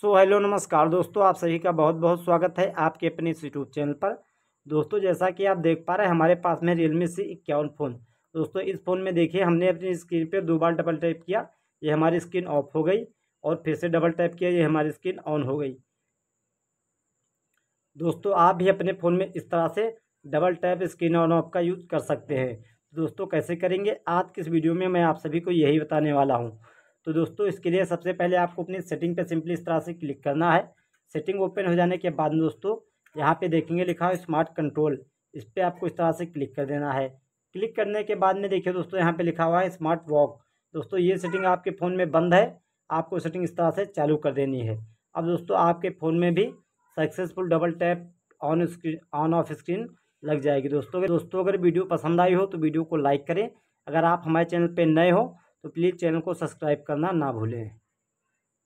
so hello नमस्कार दोस्तों आप सभी का बहुत बहुत स्वागत है आपके अपने इस यूट्यूब चैनल पर दोस्तों जैसा कि आप देख पा रहे हैं हमारे पास में रियलमी सी इक्यावन फ़ोन दोस्तों इस फ़ोन में देखिए हमने अपनी स्क्रीन पर दो बार डबल टैप किया ये हमारी स्क्रीन ऑफ हो गई और फिर से डबल टैप किया ये हमारी स्क्रीन ऑन हो गई दोस्तों आप भी अपने फ़ोन में इस तरह से double tap screen on off का यूज़ कर सकते हैं दोस्तों कैसे करेंगे आज किस वीडियो में मैं आप सभी को यही बताने वाला हूँ तो दोस्तों इसके लिए सबसे पहले आपको अपनी सेटिंग पे सिंपली इस तरह से क्लिक करना है सेटिंग ओपन हो जाने के बाद दोस्तों यहाँ पे देखेंगे लिखा है स्मार्ट कंट्रोल इस पर आपको इस तरह से क्लिक कर देना है क्लिक करने के बाद में देखिए दोस्तों यहाँ पे लिखा हुआ है स्मार्ट वॉक दोस्तों ये सेटिंग आपके फ़ोन में बंद है आपको सेटिंग इस तरह से चालू कर देनी है अब दोस्तों आपके फ़ोन में भी successful double tap on screen on off screen लग जाएगी दोस्तों दोस्तों अगर वीडियो पसंद आई हो तो वीडियो को लाइक करें अगर आप हमारे चैनल पर नए हो तो प्लीज़ चैनल को सब्सक्राइब करना ना भूलें